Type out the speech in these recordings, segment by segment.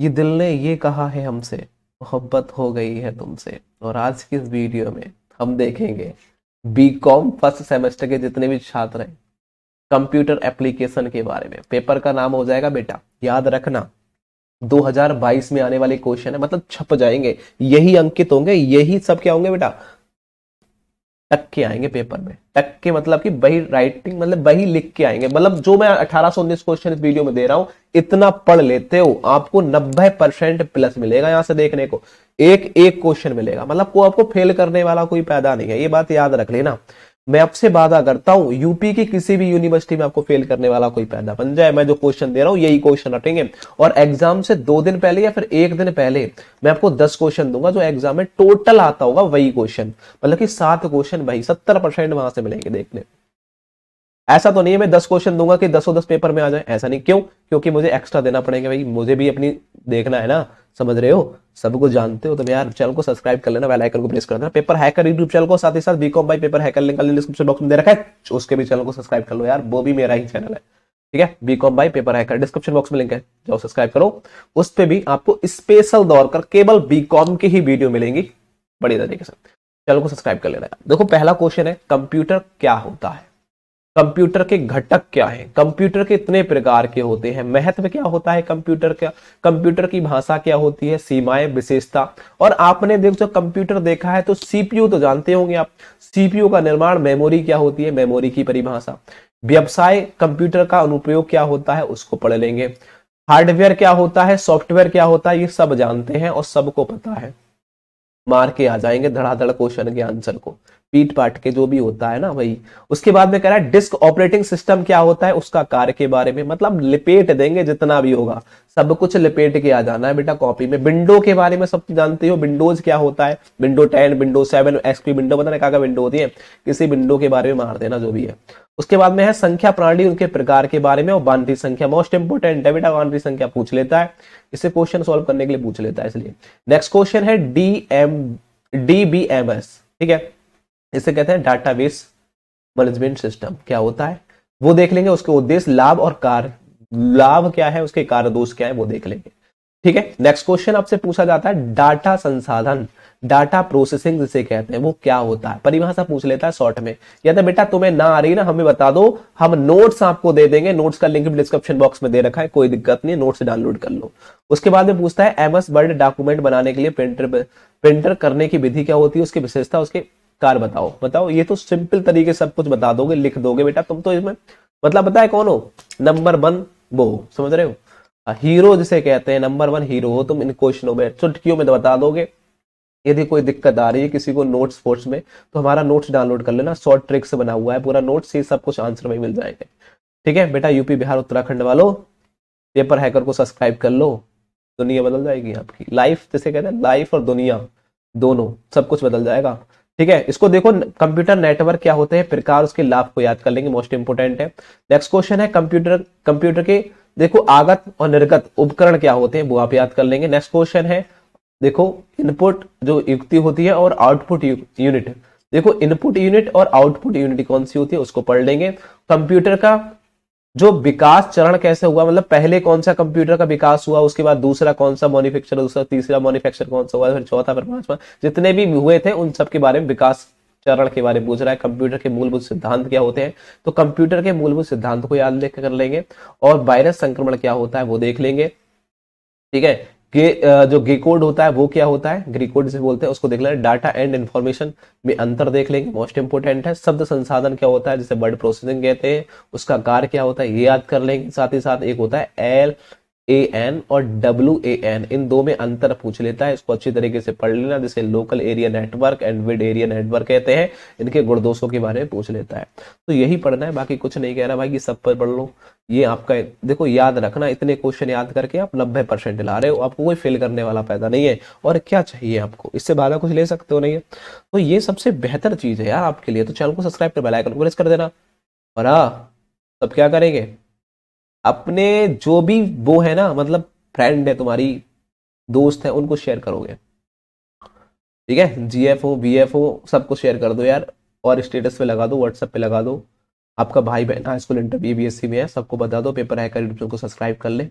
ये दिल ने ये कहा है हमसे मोहब्बत हो गई है तुमसे और आज की इस वीडियो में हम देखेंगे बी कॉम फर्स्ट सेमेस्टर के जितने भी छात्र हैं कंप्यूटर एप्लीकेशन के बारे में पेपर का नाम हो जाएगा बेटा याद रखना 2022 में आने वाले क्वेश्चन है मतलब छप जाएंगे यही अंकित होंगे यही सब क्या होंगे बेटा टक के आएंगे पेपर में टक के मतलब कि वही राइटिंग मतलब वही लिख के आएंगे मतलब जो मैं अठारह सो उन्नीस क्वेश्चन इस वीडियो में दे रहा हूं इतना पढ़ लेते हो आपको नब्बे परसेंट प्लस मिलेगा यहां से देखने को एक एक क्वेश्चन मिलेगा मतलब को आपको फेल करने वाला कोई पैदा नहीं है ये बात याद रख लेना मैं आपसे वादा करता हूं यूपी की किसी भी यूनिवर्सिटी में आपको फेल करने वाला कोई पैदा बन जाए मैं जो क्वेश्चन दे रहा हूं यही क्वेश्चन रटेंगे और एग्जाम से दो दिन पहले या फिर एक दिन पहले मैं आपको दस क्वेश्चन दूंगा जो एग्जाम में टोटल आता होगा वही क्वेश्चन मतलब कि सात क्वेश्चन भाई सत्तर परसेंट वहां से मिलेंगे देखने ऐसा तो नहीं है मैं दस क्वेश्चन दूंगा कि दसों दस पेपर में आ जाए ऐसा नहीं क्यों क्योंकि मुझे एक्स्ट्रा देना पड़ेगा भाई मुझे भी अपनी देखना है ना समझ रहे हो सब कुछ जानते हो तो यार चैनल को सब्सक्राइब कर लेना आइकन को प्रेस कर देना पेपर हैकर यूट्यूब चैनल को साथ ही साथ BCom by paper hacker link description box में दे रखा है उसके भी चैनल को सब्सक्राइब कर लो यार वो भी मेरा ही चैनल है ठीक है BCom by paper hacker description box में लिंक है जाओ सब्सक्राइब करो उस पर भी आपको स्पेशल दौर कर केवल बीकॉम की ही वीडियो मिलेंगी बढ़िया तरीके से चैनल को सब्सक्राइब कर लेना देखो पहला क्वेश्चन है कंप्यूटर क्या होता है कंप्यूटर के घटक क्या है कंप्यूटर के इतने प्रकार के होते हैं महत्व क्या होता है कंप्यूटर का कंप्यूटर की भाषा क्या होती है सीमाएं विशेषता और आपने देखो जो कंप्यूटर देखा है तो सीपीयू तो जानते होंगे आप सीपीयू का निर्माण मेमोरी क्या होती है मेमोरी की परिभाषा व्यवसाय कंप्यूटर का अनुप्रयोग क्या होता है उसको पढ़ लेंगे हार्डवेयर क्या होता है सॉफ्टवेयर क्या होता है ये सब जानते हैं और सबको पता है मार के आ जाएंगे धड़ाधड़ क्वेश्चन के आंसर को पीट पाट के जो भी होता है ना वही उसके बाद में कह रहा है डिस्क ऑपरेटिंग सिस्टम क्या होता है उसका कार्य के बारे में मतलब लिपेट देंगे जितना भी होगा सब कुछ लिपेट के आ जाना है बेटा कॉपी में विंडो के बारे में सब जानते हो विंडोज क्या होता है window ten window seven XP window पता नहीं क्या विंडो होती है किसी विंडो के बारे में मार देना जो भी है उसके बाद में है संख्या प्रणाली उनके प्रकार के बारे में और बांधी संख्या मोस्ट इंपोर्टेंट है बेटा बांधी संख्या पूछ लेता है इसे क्वेश्चन सोल्व करने के लिए पूछ लेता है इसलिए नेक्स्ट क्वेश्चन है D M D B M S ठीक है इसे कहते हैं डाटाबेस मैनेजमेंट सिस्टम क्या होता है वो देख लेंगे उसके उद्देश्य लाभ और कार्य लाभ क्या है उसके कार्य दोष क्या है वो देख लेंगे ठीक है नेक्स्ट क्वेश्चन आपसे पूछा जाता है डाटा संसाधन डाटा प्रोसेसिंग जिसे कहते हैं वो क्या होता है परिभाषा पूछ लेता है शॉर्ट में या तो बेटा तुम्हें ना आ रही ना हमें बता दो हम नोट्स आपको दे देंगे नोट्स का लिंक भी डिस्क्रिप्शन बॉक्स में दे रखा है कोई दिक्कत नहीं नोट्स डाउनलोड कर लो उसके बाद में पूछता है एमएस वर्ड डॉक्यूमेंट बनाने के लिए प्रिंटर प्रिंटर करने की विधि क्या होती है उसकी विशेषता उसके कार बताओ बताओ ये तो सिंपल तरीके सब कुछ बता दोगे लिख दोगे बेटा तुम तो इसमें मतलब बताए कौन हो नंबर वन वो समझ रहे हो हीरो हाँ, जिसे कहते हैं नंबर वन हीरो हो तुम इन क्वेश्चनों में चुटकियों में बता दोगे यदि कोई दिक्कत आ रही है किसी को नोट्स फोर्ट्स में तो हमारा नोट्स डाउनलोड कर लेना शॉर्ट ट्रिक से बना हुआ है पूरा नोट्स ये सब कुछ आंसर में मिल जाएंगे ठीक है बेटा यूपी बिहार उत्तराखंड वालों पेपर हैकर को सब्सक्राइब कर लो दुनिया बदल जाएगी आपकी लाइफ जैसे कहते हैं लाइफ और दुनिया दोनों सब कुछ बदल जाएगा ठीक है इसको देखो कंप्यूटर नेटवर्क क्या होते हैं प्रकार उसके लाभ को याद कर लेंगे मोस्ट इंपोर्टेंट है नेक्स्ट क्वेश्चन है कंप्यूटर कंप्यूटर के देखो आगत और निर्गत उपकरण क्या होते हैं वो आप याद कर लेंगे नेक्स्ट क्वेश्चन है देखो इनपुट जो युक्ति होती है और आउटपुट यूनिट देखो इनपुट यूनिट और आउटपुट यूनिट कौन सी होती है उसको पढ़ लेंगे कंप्यूटर का जो विकास चरण कैसे हुआ मतलब पहले कौन सा कंप्यूटर का विकास हुआ उसके बाद दूसरा कौन सा मोनिफेक्चर दूसरा तीसरा मॉन्युफैक्चर कौन सा हुआ फिर चौथा फिर पांचवा जितने भी हुए थे उन सब के बारे में विकास चरण के बारे में पूछ रहा है कंप्यूटर के मूलभूत सिद्धांत क्या होते हैं तो कंप्यूटर के मूलभूत सिद्धांत को याद कर लेंगे और वायरस संक्रमण क्या होता है वो देख लेंगे ठीक है गे जो ग्रीकोड होता है वो क्या होता है ग्रीकोड कोड जिसे बोलते हैं उसको देख लेना डाटा एंड इन्फॉर्मेशन में अंतर देख लेंगे मोस्ट इंपोर्टेंट है शब्द संसाधन क्या होता है जिसे वर्ड प्रोसेसिंग कहते हैं उसका कार्य क्या होता है ये याद कर लेंगे साथ ही साथ एक होता है एल ए एन और डब्ल्यू ए एन इन दो में अंतर पूछ लेता है इसको अच्छी तरीके से पढ़ लेना जिसे local area network and wide area network कहते हैं इनके गुणदोषों के बारे में पूछ लेता है तो यही पढ़ना है बाकी कुछ नहीं कह रहा भाई कि सब पर पढ़ लो ये आपका देखो याद रखना इतने क्वेश्चन याद करके आप नब्बे परसेंट ला रहे हो आपको कोई फेल करने वाला पैदा नहीं है और क्या चाहिए आपको इससे ज्यादा कुछ ले सकते हो नहीं है तो ये सबसे बेहतर चीज है यार आपके लिए तो चैनल को सब्सक्राइब कर बेलाइकन को प्रेस कर देना और आ, हाँ, तब क्या करेंगे अपने जो भी वो है ना मतलब फ्रेंड है तुम्हारी दोस्त है उनको शेयर करोगे ठीक है जी एफ ओ बी एफ ओ सबको शेयर कर दो यार और स्टेटस पे लगा दो व्हाट्सएप पे लगा दो आपका भाई बहन high school inter B B S C में है सबको बता दो पेपर है यूट्यूब को सब्सक्राइब कर ले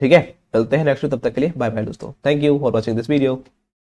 ठीक है चलते हैं नेक्स्ट तब तक के लिए बाय बाय दोस्तों thank you for watching this video